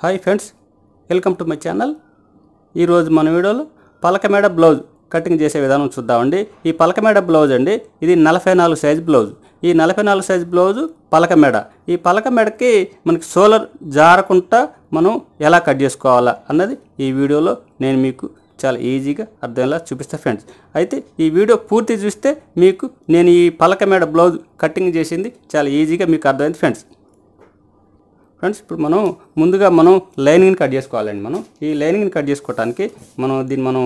hi friends welcome to my channel ఈరోజు మన వీడియోలో పలక మేడ బ్లౌజ్ కటింగ్ చేసే విధానం చూద్దామండి ఈ పలకమేడ బ్లౌజ్ అండి ఇది నలభై నాలుగు సైజ్ బ్లౌజ్ ఈ నలభై నాలుగు సైజ్ బ్లౌజ్ పలకమేడ ఈ పలక మేడకి మనకి సోలర్ జారకుండా మనం ఎలా కట్ చేసుకోవాలా అన్నది ఈ వీడియోలో నేను మీకు చాలా ఈజీగా అర్థమయ్యేలా చూపిస్తా ఫ్రెండ్స్ అయితే ఈ వీడియో పూర్తి చూస్తే మీకు నేను ఈ పలకమేడ బ్లౌజ్ కటింగ్ చేసింది చాలా ఈజీగా మీకు అర్థమైంది ఫ్రెండ్స్ ఫ్రెండ్స్ ఇప్పుడు మనం ముందుగా మనం లైనింగ్ని కట్ చేసుకోవాలండి మనం ఈ లైనింగ్ని కట్ చేసుకోవడానికి మనం దీన్ని మనం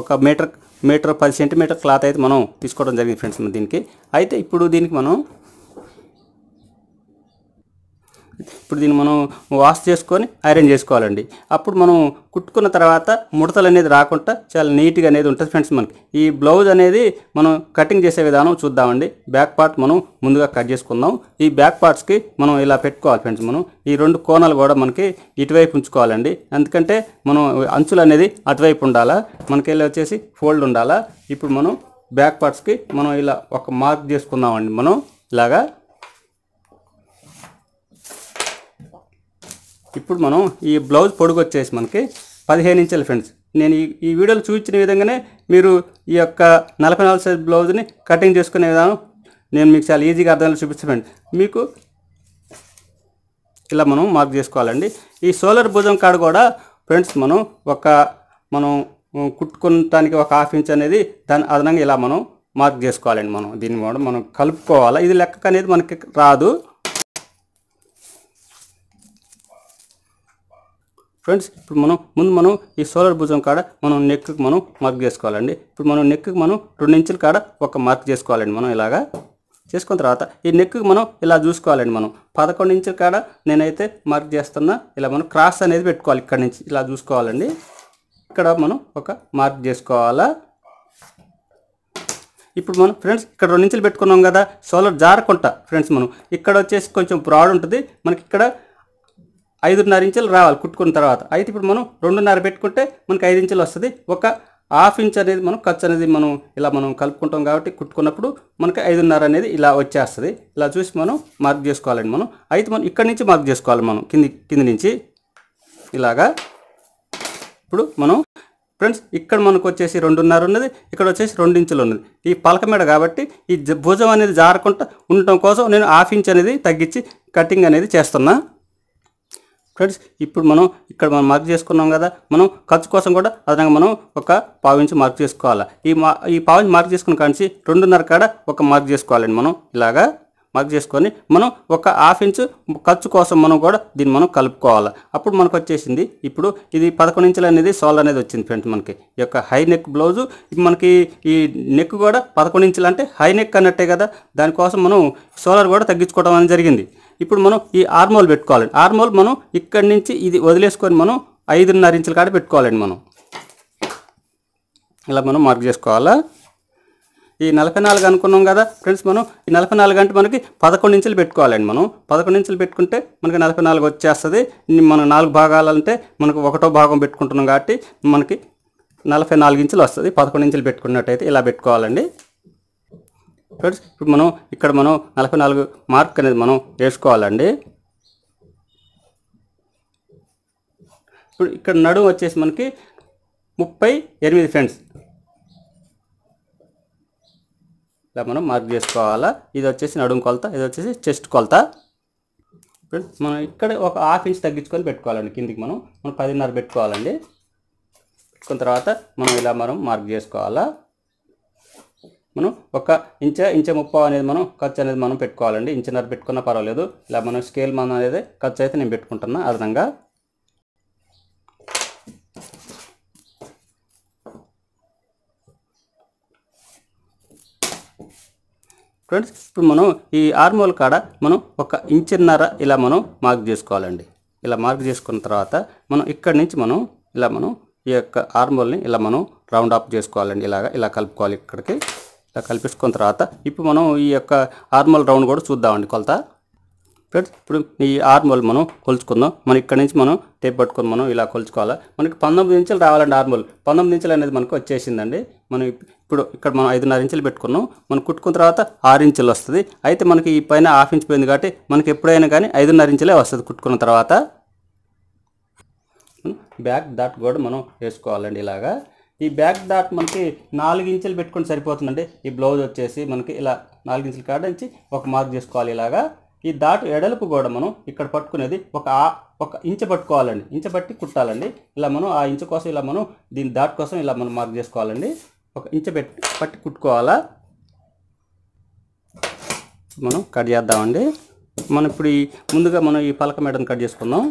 ఒక మీటర్ మీటర్ పది సెంటీమీటర్ క్లాత్ అయితే మనం తీసుకోవడం జరిగింది ఫ్రెండ్స్ దీనికి అయితే ఇప్పుడు దీనికి మనం ఇప్పుడు దీన్ని మనం వాష్ చేసుకొని ఐరన్ చేసుకోవాలండి అప్పుడు మనం కుట్టుకున్న తర్వాత ముడతలు అనేది రాకుండా చాలా నీట్గా అనేది ఉంటుంది ఫ్రెండ్స్ మనకి ఈ బ్లౌజ్ అనేది మనం కటింగ్ చేసే విధానం చూద్దామండి బ్యాక్ పార్ట్ మనం ముందుగా కట్ చేసుకుందాం ఈ బ్యాక్ పార్ట్స్కి మనం ఇలా పెట్టుకోవాలి ఫ్రెండ్స్ మనం ఈ రెండు కోణాలు కూడా మనకి ఇటువైపు ఉంచుకోవాలండి ఎందుకంటే మనం అంచులు అనేది అటువైపు ఉండాలా మనకి వచ్చేసి ఫోల్డ్ ఉండాలా ఇప్పుడు మనం బ్యాక్ పార్ట్స్కి మనం ఇలా ఒక మార్క్ చేసుకుందామండి మనం ఇలాగా ఇప్పుడు మనం ఈ బ్లౌజ్ పొడుగు వచ్చేసి మనకి పదిహేను ఇంచుల ఫ్రెండ్స్ నేను ఈ ఈ వీడియోలో చూపించిన విధంగానే మీరు ఈ యొక్క నలభై నాలుగు సైజ్ బ్లౌజ్ని కటింగ్ చేసుకునే విధానం నేను మీకు చాలా ఈజీగా అర్థంలో చూపిస్తాను మీకు ఇలా మనం మార్క్ చేసుకోవాలండి ఈ సోలార్ భుజం కాడ కూడా ఫ్రెండ్స్ మనం ఒక మనం కుట్టుకోవటానికి ఒక హాఫ్ ఇంచ్ అనేది దాని అదనంగా ఇలా మనం మార్క్ చేసుకోవాలండి మనం దీన్ని కూడా మనం కలుపుకోవాలి ఇది లెక్క అనేది మనకి రాదు ఫ్రెండ్స్ ఇప్పుడు మనం ముందు మనం ఈ సోలార్ భుజం కాడ మనం నెక్కి మనం మార్క్ చేసుకోవాలండి ఇప్పుడు మనం నెక్కి మనం రెండు ఇంచుల కాడ ఒక మార్క్ చేసుకోవాలండి మనం ఇలాగా చేసుకున్న తర్వాత ఈ నెక్కి మనం ఇలా చూసుకోవాలండి మనం పదకొండు ఇంచుల కాడ నేనైతే మార్క్ చేస్తున్నా ఇలా మనం క్రాస్ అనేది పెట్టుకోవాలి ఇక్కడ నుంచి ఇలా చూసుకోవాలండి ఇక్కడ మనం ఒక మార్క్ చేసుకోవాలా ఇప్పుడు మనం ఫ్రెండ్స్ ఇక్కడ రెండు ఇంచులు పెట్టుకున్నాం కదా సోలార్ జారకుంట ఫ్రెండ్స్ మనం ఇక్కడ వచ్చేసి కొంచెం బ్రాడ్ ఉంటుంది మనకి ఇక్కడ ఐదున్నర ఇంచులు రావాలి కుట్టుకున్న తర్వాత అయితే ఇప్పుడు మనం రెండున్నర పెట్టుకుంటే మనకి ఐదు ఇంచులు వస్తుంది ఒక హాఫ్ ఇంచ్ అనేది మనం ఖర్చు అనేది మనం ఇలా మనం కలుపుకుంటాం కాబట్టి కుట్టుకున్నప్పుడు మనకి ఐదున్నర అనేది ఇలా వచ్చేస్తుంది ఇలా చూసి మనం మార్క్ చేసుకోవాలండి మనం అయితే మనం ఇక్కడి నుంచి మార్క్ చేసుకోవాలి మనం కింది కింది నుంచి ఇలాగా ఇప్పుడు మనం ఫ్రెండ్స్ ఇక్కడ మనకు వచ్చేసి రెండున్నర ఉన్నది ఇక్కడ వచ్చేసి రెండు ఇంచులు ఉన్నది ఈ పలక మీద కాబట్టి ఈ భుజం అనేది జారకుండా ఉండటం కోసం నేను హాఫ్ ఇంచ్ అనేది తగ్గించి కటింగ్ అనేది చేస్తున్నా ఫ్రెండ్స్ ఇప్పుడు మనం ఇక్కడ మనం మార్క్ చేసుకున్నాం కదా మనం ఖర్చు కోసం కూడా అదనంగా మనం ఒక పావించి మార్క్ చేసుకోవాలి ఈ మా ఈ పావించి మార్క్ చేసుకున్న కానించి రెండున్నర కాడ ఒక మార్క్ చేసుకోవాలండి మనం ఇలాగా మార్క్ చేసుకొని మనం ఒక హాఫ్ ఇంచ్ ఖర్చు కోసం మనం కూడా దీన్ని మనం కలుపుకోవాలి అప్పుడు మనకు వచ్చేసింది ఇప్పుడు ఇది పదకొండు ఇంచులు అనేది సోల్ అనేది వచ్చింది ఫ్రెండ్స్ మనకి ఈ యొక్క హై నెక్ బ్లౌజు మనకి ఈ నెక్ కూడా పదకొండు ఇంచులు అంటే హై నెక్ అన్నట్టే కదా దానికోసం మనం సోలర్ కూడా తగ్గించుకోవడం అనేది జరిగింది ఇప్పుడు మనం ఈ ఆర్మోల్ పెట్టుకోవాలండి ఆర్మోల్ మనం ఇక్కడి నుంచి ఇది వదిలేసుకొని మనం ఐదున్నర ఇంచుల కాడ పెట్టుకోవాలండి మనం ఇలా మనం మార్క్ చేసుకోవాలా ఈ నలభై నాలుగు అనుకున్నాం కదా ఫ్రెండ్స్ మనం ఈ నలభై నాలుగు అంటే మనకి పదకొండు ఇంచులు పెట్టుకోవాలండి మనం పదకొండు ఇంచులు పెట్టుకుంటే మనకి నలభై నాలుగు వచ్చేస్తుంది మనం నాలుగు భాగాలంటే మనకు ఒకటో భాగం పెట్టుకుంటున్నాం కాబట్టి మనకి నలభై నాలుగు ఇంచులు వస్తుంది పదకొండు ఇంచులు పెట్టుకున్నట్టయితే ఇలా పెట్టుకోవాలండి ఫ్రెండ్స్ ఇప్పుడు మనం ఇక్కడ మనం నలభై నాలుగు మార్క్ అనేది మనం వేసుకోవాలండి ఇప్పుడు ఇక్కడ నడుము వచ్చేసి మనకి ముప్పై ఎనిమిది ఫ్రెండ్స్ ఇలా మనం మార్క్ చేసుకోవాలా ఇది వచ్చేసి నడుము కొలత ఇది వచ్చేసి చెస్ట్ కొలత ఫ్రెండ్స్ మనం ఇక్కడ ఒక హాఫ్ ఇంచ్ తగ్గించుకొని పెట్టుకోవాలండి కిందికి మనం మనం పదిన్నర పెట్టుకోవాలండి పెట్టుకున్న తర్వాత మనం ఇలా మనం మార్క్ చేసుకోవాలా మనం ఒక ఇంచ ఇంచ ముప్ప అనేది మనం ఖర్చు అనేది మనం పెట్టుకోవాలండి ఇంచనర పెట్టుకున్నా పర్వాలేదు ఇలా మనం స్కేల్ మనం అనేది ఖర్చు అయితే నేను పెట్టుకుంటున్నా అదనంగా ఫ్రెండ్స్ ఇప్పుడు మనం ఈ ఆర్మోల్ కాడ మనం ఒక ఇంచిన్నర ఇలా మనం మార్క్ చేసుకోవాలండి ఇలా మార్క్ చేసుకున్న తర్వాత మనం ఇక్కడి నుంచి మనం ఇలా మనం ఈ యొక్క ఆర్మోల్ని ఇలా మనం రౌండ్ ఆఫ్ చేసుకోవాలండి ఇలాగ ఇలా కలుపుకోవాలి ఇక్కడికి ఇలా కల్పించుకున్న తర్వాత ఇప్పుడు మనం ఈ యొక్క ఆర్మల్ రౌండ్ కూడా చూద్దామండి కొలత ఫ్రెండ్స్ ఇప్పుడు ఈ ఆర్మల్ మనం కొలుచుకుందాం మనం ఇక్కడ నుంచి మనం టేప్ పట్టుకొని మనం ఇలా కొలుచుకోవాలి మనకి పంతొమ్మిది ఇంచులు రావాలండి ఆర్మల్ పంతొమ్మిది ఇంచులు అనేది మనకు వచ్చేసిందండి మనం ఇప్పుడు ఇక్కడ మనం ఐదున్నర ఇంచులు పెట్టుకున్నాం మనం కుట్టుకున్న తర్వాత ఆరు ఇంచులు వస్తుంది అయితే మనకి ఈ పైన హాఫ్ ఇంచ్ పోయింది కాబట్టి మనకి ఎప్పుడైనా కానీ ఐదున్నర ఇంచులే వస్తుంది కుట్టుకున్న తర్వాత hmm, బ్యాక్ దాట్ కూడా మనం వేసుకోవాలండి ఇలాగా ఈ బ్యాక్ డాట్ మనకి నాలుగు ఇంచులు పెట్టుకొని సరిపోతుందండి ఈ బ్లౌజ్ వచ్చేసి మనకి ఇలా నాలుగు ఇంచులు కాడించి ఒక మార్క్ చేసుకోవాలి ఇలాగా ఈ దాటు ఎడలుపు కూడా మనం ఇక్కడ పట్టుకునేది ఒక ఒక ఇంచ పట్టుకోవాలండి ఇంచ పట్టి కుట్టాలండి ఇలా మనం ఆ ఇంచు కోసం ఇలా మనం దీని దాటు కోసం ఇలా మనం మార్క్ చేసుకోవాలండి ఒక ఇంచ పెట్టి పట్టి కుట్టుకోవాలా మనం కట్ చేద్దామండి మనం ఇప్పుడు ఈ ముందుగా మనం ఈ పలక మెడను కట్ చేసుకుందాం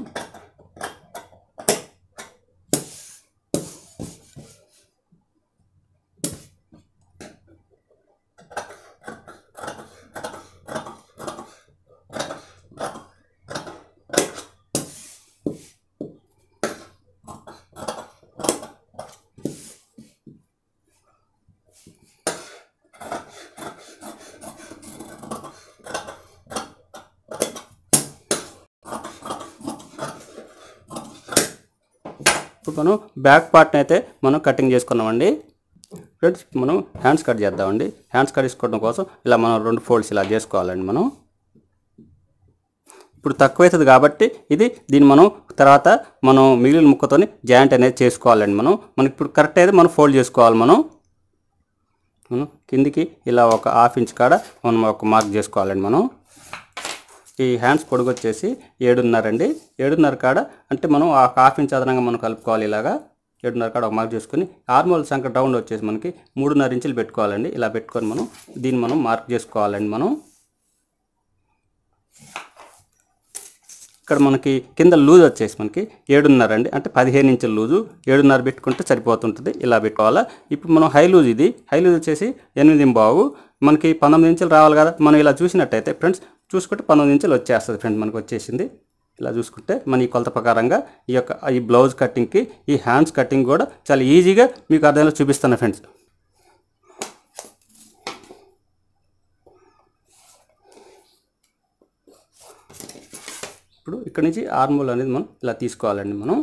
ఇప్పుడు మనం బ్యాక్ పార్ట్ని అయితే మనం కటింగ్ చేసుకున్నామండి ఫ్రెండ్స్ మనం హ్యాండ్స్ కట్ చేద్దామండి హ్యాండ్స్ కట్ చేసుకోవడం కోసం ఇలా మనం రెండు ఫోల్డ్స్ ఇలా చేసుకోవాలండి మనం ఇప్పుడు తక్కువైతుంది కాబట్టి ఇది దీన్ని మనం తర్వాత మనం మిగిలిన ముక్కతోని జాయింట్ అనేది చేసుకోవాలండి మనం మనకి ఇప్పుడు కరెక్ట్ అయితే మనం ఫోల్డ్ చేసుకోవాలి మనం మనం కిందికి ఇలా ఒక హాఫ్ ఇంచ్ కాడ మనం ఒక మార్క్ చేసుకోవాలండి మనం ఈ హ్యాండ్స్ పొడుగు వచ్చేసి ఏడున్నర అండి ఏడున్నర కాడ అంటే మనం ఆ హాఫ్ ఇంచ్ అదనంగా మనం కలుపుకోవాలి ఇలాగా ఏడున్నర కాడ ఒక మార్క్ చేసుకుని ఆర్మోల్ సంఖ్య డౌన్ వచ్చేసి మనకి మూడున్నర ఇంచులు పెట్టుకోవాలండి ఇలా పెట్టుకొని మనం దీన్ని మనం మార్క్ చేసుకోవాలండి మనం ఇక్కడ మనకి కింద లూజ్ వచ్చేసి మనకి ఏడున్నర అండి అంటే పదిహేను ఇంచుల లూజు ఏడున్నర పెట్టుకుంటే సరిపోతుంటుంది ఇలా పెట్టుకోవాలా ఇప్పుడు మనం హై లూజ్ ఇది హై లూజ్ వచ్చేసి ఎనిమిది బావు మనకి పంతొమ్మిది ఇంచులు రావాలి కదా మనం ఇలా చూసినట్టయితే ఫ్రెండ్స్ చూసుకుంటే పంతొమ్మిది ఇంచులు వచ్చేస్తుంది ఫ్రెండ్ మనకు వచ్చేసింది ఇలా చూసుకుంటే మన ఈ కొలత ప్రకారంగా ఈ యొక్క ఈ బ్లౌజ్ కటింగ్కి ఈ హ్యాండ్స్ కటింగ్ కూడా చాలా ఈజీగా మీకు అర్థంలో చూపిస్తాను ఫ్రెండ్స్ ఇప్పుడు ఇక్కడ నుంచి ఆర్మోల్ అనేది మనం ఇలా తీసుకోవాలండి మనం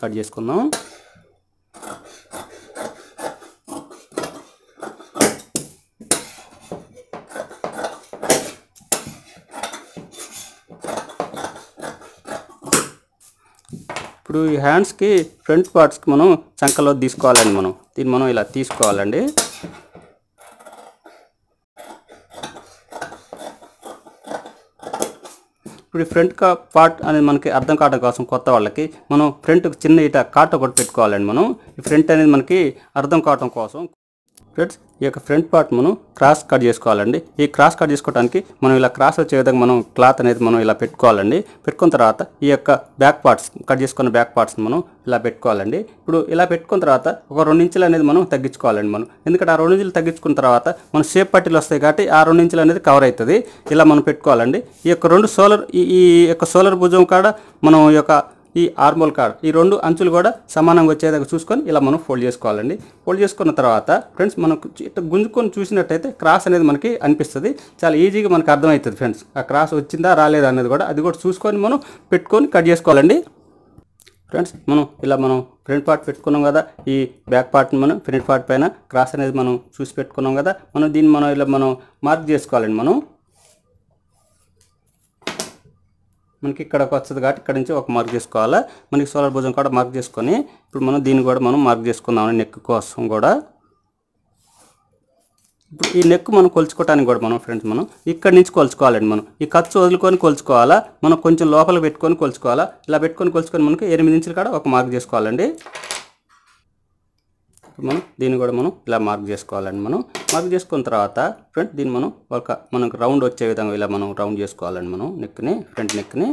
కట్ చేసుకుందాం ఇప్పుడు ఈ హ్యాండ్స్కి ఫ్రంట్ పార్ట్స్కి మనం చంకలో తీసుకోవాలండి మనం దీన్ని మనం ఇలా తీసుకోవాలండి ఇప్పుడు ఫ్రంట్ కా పార్ట్ అనేది మనకి అర్థం కావడం కోసం కొత్త వాళ్ళకి మనం ఫ్రంట్ చిన్న ఇట కాట ఒకటి పెట్టుకోవాలండి మనం ఈ ఫ్రంట్ అనేది మనకి అర్థం కావడం కోసం ఫ్రెండ్స్ ఈ యొక్క ఫ్రంట్ పార్ట్ మనం క్రాస్ కట్ చేసుకోవాలండి ఈ క్రాస్ కట్ చేసుకోవడానికి మనం ఇలా క్రాస్ వచ్చే విధంగా మనం క్లాత్ అనేది మనం ఇలా పెట్టుకోవాలండి పెట్టుకున్న తర్వాత ఈ యొక్క బ్యాక్ పార్ట్స్ కట్ చేసుకున్న బ్యాక్ పార్ట్స్ మనం ఇలా పెట్టుకోవాలండి ఇప్పుడు ఇలా పెట్టుకున్న తర్వాత ఒక రెండు ఇంచులు అనేది మనం తగ్గించుకోవాలండి మనం ఎందుకంటే ఆ రెండు ఇంచులు తగ్గించుకున్న తర్వాత మనం షేప్ పట్టీలు వస్తాయి కాబట్టి ఆ రెండు ఇంచులు అనేది కవర్ అవుతుంది ఇలా మనం పెట్టుకోవాలండి ఈ యొక్క రెండు సోలర్ ఈ యొక్క సోలర్ భుజం కూడా మనం ఈ యొక్క ఈ ఆర్మోల్ కార్డ్ ఈ రెండు అంచులు కూడా సమానంగా వచ్చేదాకా చూసుకొని ఇలా మనం ఫోల్డ్ చేసుకోవాలండి ఫోల్డ్ చేసుకున్న తర్వాత ఫ్రెండ్స్ మనం ఇట్లా గుంజుకొని చూసినట్టయితే క్రాస్ అనేది మనకి అనిపిస్తుంది చాలా ఈజీగా మనకు అర్థమవుతుంది ఫ్రెండ్స్ ఆ క్రాస్ వచ్చిందా రాలేదా అనేది కూడా అది కూడా చూసుకొని మనం పెట్టుకొని కట్ చేసుకోవాలండి ఫ్రెండ్స్ మనం ఇలా మనం ఫ్రంట్ పార్ట్ పెట్టుకున్నాం కదా ఈ బ్యాక్ పార్ట్ని మనం ఫ్రంట్ పార్ట్ పైన క్రాస్ అనేది మనం చూసి పెట్టుకున్నాం కదా మనం దీన్ని మనం ఇలా మనం మార్క్ చేసుకోవాలండి మనం మనకి ఇక్కడకు వస్తుంది కాబట్టి ఇక్కడ నుంచి ఒక మార్క్ చేసుకోవాలి మనకి సోలార్ భుజం కూడా మార్క్ చేసుకొని ఇప్పుడు మనం దీన్ని కూడా మనం మార్క్ చేసుకుందాం నెక్ కోసం కూడా ఇప్పుడు ఈ నెక్ మనం కొలుచుకోవడానికి కూడా మనం ఫ్రెండ్స్ మనం ఇక్కడ నుంచి కొలుచుకోవాలండి మనం ఈ ఖర్చు వదులుకొని కొలుచుకోవాలా మనం కొంచెం లోపల పెట్టుకొని కొలుచుకోవాలా ఇలా పెట్టుకొని కొలుచుకొని మనకి ఎనిమిది ఇంచులు కూడా ఒక మార్క్ చేసుకోవాలండి మనం దీన్ని కూడా మనం ఇలా మార్క్ చేసుకోవాలండి మనం మార్క్ చేసుకున్న తర్వాత ఫ్రంట్ దీన్ని మనం ఒక మనకు రౌండ్ వచ్చే విధంగా ఇలా మనం రౌండ్ చేసుకోవాలండి మనం నెక్ని ఫ్రంట్ నెక్ని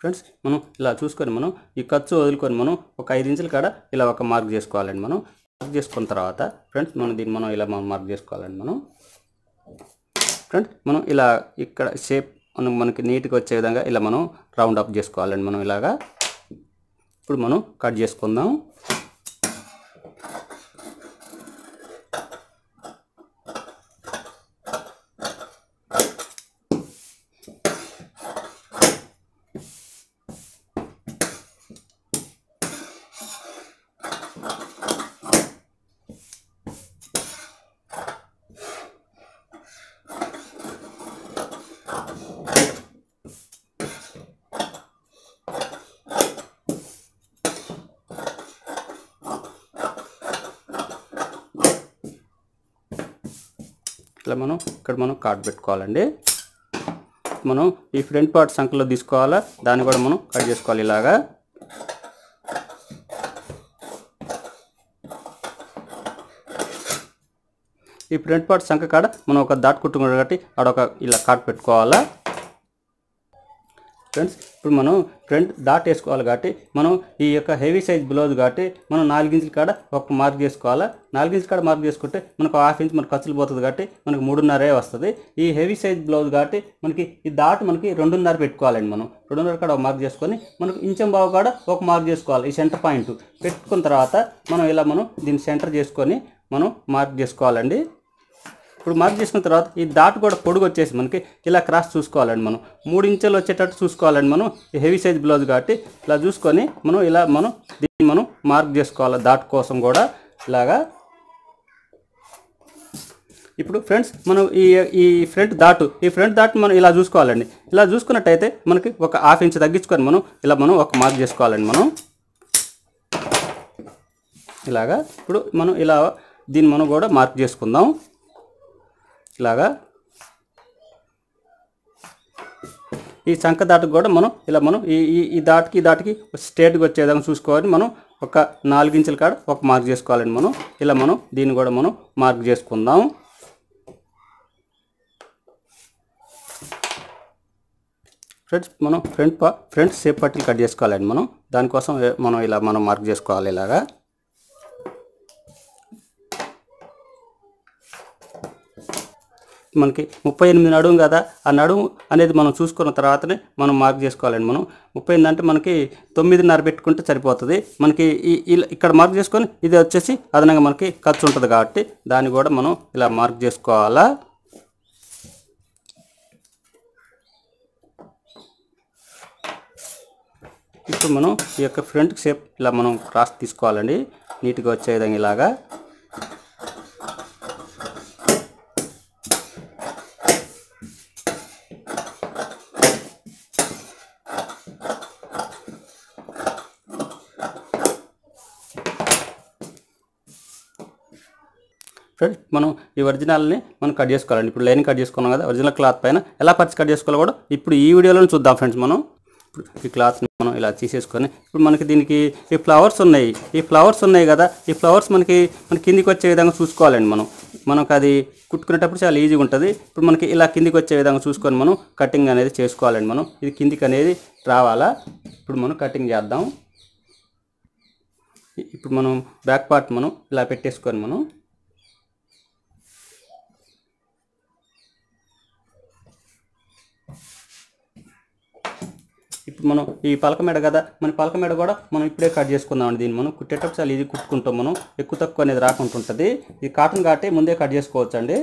ఫ్రెండ్స్ మనం ఇలా చూసుకొని మనం ఈ ఖర్చు వదులుకొని మనం ఒక ఐదు ఇంచుల కాడ ఇలా ఒక మార్క్ చేసుకోవాలండి మనం మార్క్ చేసుకున్న తర్వాత ఫ్రెండ్స్ మనం దీన్ని మనం ఇలా మనం మార్క్ చేసుకోవాలండి మనం ఫ్రెండ్స్ మనం ఇలా ఇక్కడ షేప్ మనం మనకి నీట్గా వచ్చే విధంగా ఇలా మనం రౌండ్ అప్ చేసుకోవాలండి మనం ఇలాగా ఇప్పుడు మనం కట్ చేసుకుందాం ఇట్లా మనం ఇక్కడ మనం కాట్ పెట్టుకోవాలండి మనం ఈ ఫ్రంట్ పార్ట్ సంఖ్యలో తీసుకోవాలా దాన్ని కూడా మనం కట్ చేసుకోవాలి ఇలాగా ఈ ప్రింట్ పార్ట్ సంఖ కాడ మనం ఒక దాట్ కుట్టుకున్నాడు కాబట్టి ఒక ఇలా కార్డ్ పెట్టుకోవాలా ఫ్రెండ్స్ ఇప్పుడు మనం ఫ్రంట్ దాట్ వేసుకోవాలి కాబట్టి మనం ఈ యొక్క హెవీ సైజ్ బ్లౌజ్ కాబట్టి మనం నాలుగింజుల కాడ ఒక మార్క్ చేసుకోవాలా నాలుగింజుల కాడ మార్క్ చేసుకుంటే మనకు హాఫ్ ఇంచ్ మనకు ఖర్చులు పోతుంది కాబట్టి మనకు మూడున్నరే వస్తుంది ఈ హెవీ సైజ్ బ్లౌజ్ కాబట్టి మనకి ఈ దాట్ మనకి రెండున్నర పెట్టుకోవాలండి మనం రెండున్నర కాడ ఒక మార్క్ చేసుకొని మనకు ఇంచెం బావు కాడ ఒక మార్క్ చేసుకోవాలి ఈ సెంటర్ పాయింట్ పెట్టుకున్న తర్వాత మనం ఇలా మనం దీన్ని సెంటర్ చేసుకొని మనం మార్క్ చేసుకోవాలండి ఇప్పుడు మార్క్ చేసుకున్న తర్వాత ఈ దాటు కూడా పొడుగు వచ్చేసి మనకి ఇలా క్రాస్ చూసుకోవాలండి మనం మూడు ఇంచులు వచ్చేటట్టు చూసుకోవాలండి మనం హెవీ సైజ్ బ్లౌజ్ కాబట్టి ఇలా చూసుకొని మనం ఇలా మనం దీన్ని మనం మార్క్ చేసుకోవాలి దాటు కోసం కూడా ఇలాగా ఇప్పుడు ఫ్రెండ్స్ మనం ఈ ఈ ఫ్రంట్ దాటు ఈ ఫ్రంట్ దాటు మనం ఇలా చూసుకోవాలండి ఇలా చూసుకున్నట్టయితే మనకి ఒక హాఫ్ ఇంచ్ తగ్గించుకొని మనం ఇలా మనం ఒక మార్క్ చేసుకోవాలండి మనం ఇలాగా ఇప్పుడు మనం ఇలా దీన్ని మనం కూడా మార్క్ చేసుకుందాం ఇలాగా ఈ శంఖ దాటకు కూడా మనం ఇలా మనం ఈ ఈ దాటికి దాటికి స్ట్రేట్గా వచ్చేదాకా చూసుకోవాలి మనం ఒక నాలుగించుల కాడ ఒక మార్క్ చేసుకోవాలండి మనం ఇలా మనం దీన్ని కూడా మనం మార్క్ చేసుకుందాం ఫ్రెండ్స్ మనం ఫ్రంట్ ఫ్రంట్ సేఫ్ పట్టీలు కట్ చేసుకోవాలండి మనం దానికోసం మనం ఇలా మనం మార్క్ చేసుకోవాలి ఇలాగా మనకి ముప్పై ఎనిమిది నడుము కదా ఆ నడుము అనేది మనం చూసుకున్న తర్వాతనే మనం మార్క్ చేసుకోవాలండి మనం ముప్పై ఎనిమిది అంటే మనకి తొమ్మిదిన్నర పెట్టుకుంటే సరిపోతుంది మనకి ఈ ఇక్కడ మార్క్ చేసుకొని ఇది వచ్చేసి అదనంగా మనకి ఖర్చు ఉంటుంది కాబట్టి దాన్ని కూడా మనం ఇలా మార్క్ చేసుకోవాలా ఇప్పుడు మనం ఈ యొక్క ఫ్రంట్ షేప్ ఇలా మనం క్రాస్ తీసుకోవాలండి నీట్గా వచ్చే విధంగా ఇలాగా ఫ్రెండ్స్ మనం ఈ ఒరిజినల్ని మనం కట్ చేసుకోవాలండి ఇప్పుడు లైన్ కట్ చేసుకున్నాం కదా ఒరిజినల్ క్లాత్ పైన ఎలా పరిచి కట్ చేసుకోవాలి కూడా ఇప్పుడు ఈ వీడియోలో చూద్దాం ఫ్రెండ్స్ మనం ఈ క్లాత్ మనం ఇలా తీసేసుకొని ఇప్పుడు మనకి దీనికి ఈ ఫ్లవర్స్ ఉన్నాయి ఈ ఫ్లవర్స్ ఉన్నాయి కదా ఈ ఫ్లవర్స్ మనకి మన కిందికి వచ్చే విధంగా చూసుకోవాలండి మనం మనకు అది కుట్టుకునేటప్పుడు చాలా ఈజీగా ఉంటుంది ఇప్పుడు మనకి ఇలా కిందికి వచ్చే విధంగా చూసుకొని మనం కటింగ్ అనేది చేసుకోవాలండి మనం ఇది కిందికి అనేది రావాలా ఇప్పుడు మనం కటింగ్ చేద్దాం ఇప్పుడు మనం బ్యాక్ పార్ట్ మనం ఇలా పెట్టేసుకొని మనం మనం ఈ పలక మెడ కదా మన పలక మెడ కూడా మనం ఇప్పుడే కట్ చేసుకుందామండి దీన్ని మనం కుట్టేటప్పుడు చాలా ఇది కుట్టుకుంటాం మనం ఎక్కువ తక్కువ అనేది రాకుంటుంటుంది ఇది కాటన్ కాబట్టి ముందే కట్ చేసుకోవచ్చండి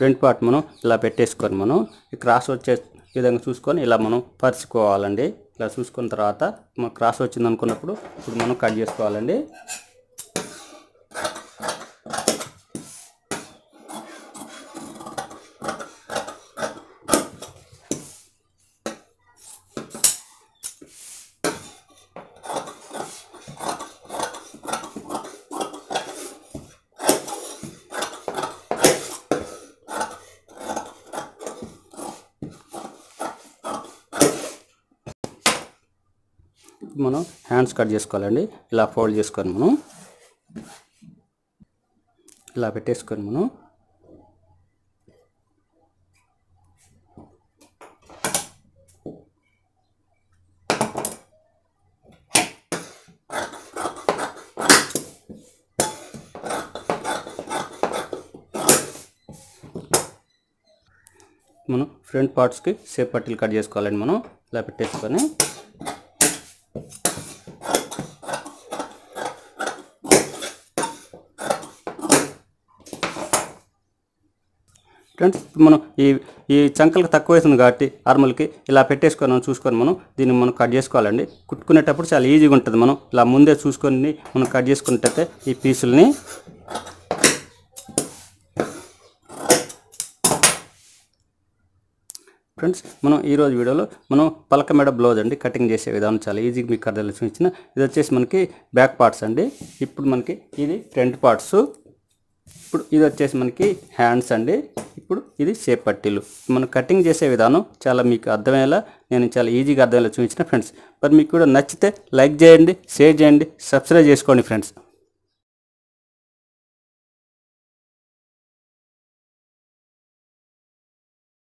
ఫ్రంట్ పార్ట్ మనం ఇలా పెట్టేసుకొని మనం క్రాస్ వచ్చే విధంగా చూసుకొని ఇలా మనం పరుచుకోవాలండి ఇలా చూసుకున్న తర్వాత మనం క్రాస్ వచ్చింది అనుకున్నప్పుడు ఇప్పుడు మనం కట్ చేసుకోవాలండి మనం హ్యాండ్స్ కట్ చేసుకోవాలండి ఇలా ఫోల్డ్ చేసుకొని మనం ఇలా పెట్టేసుకొని మనం మనం ఫ్రంట్ పార్ట్స్కి సేఫ్ పట్టీలు కట్ చేసుకోవాలండి మనం ఇలా పెట్టేసుకొని ఫ్రెండ్స్ మనం ఈ ఈ చంకలకు తక్కువ అవుతుంది కాబట్టి ఆర్మల్కి ఇలా పెట్టేసుకొని మనం చూసుకొని మనం దీన్ని మనం కట్ చేసుకోవాలండి కుట్టుకునేటప్పుడు చాలా ఈజీగా ఉంటుంది మనం ఇలా ముందే చూసుకొని మనం కట్ చేసుకున్నట్టయితే ఈ పీసులని ఫ్రెండ్స్ మనం ఈరోజు వీడియోలో మనం పలక మెడ బ్లౌజ్ అండి కటింగ్ చేసే విధానం చాలా ఈజీగా మీకు అర్థం చూపించిన ఇది వచ్చేసి మనకి బ్యాక్ పార్ట్స్ అండి ఇప్పుడు మనకి ఇది ఫ్రంట్ పార్ట్స్ ఇప్పుడు ఇది వచ్చేసి మనకి హ్యాండ్స్ అండి ఇప్పుడు ఇది షేప్ పట్టీలు మనం కటింగ్ చేసే విధానం చాలా మీకు అర్థమయ్యేలా నేను చాలా ఈజీగా అర్థమయ్యేలా చూపించిన ఫ్రెండ్స్ మరి మీకు కూడా నచ్చితే లైక్ చేయండి షేర్ చేయండి సబ్స్క్రైబ్ చేసుకోండి ఫ్రెండ్స్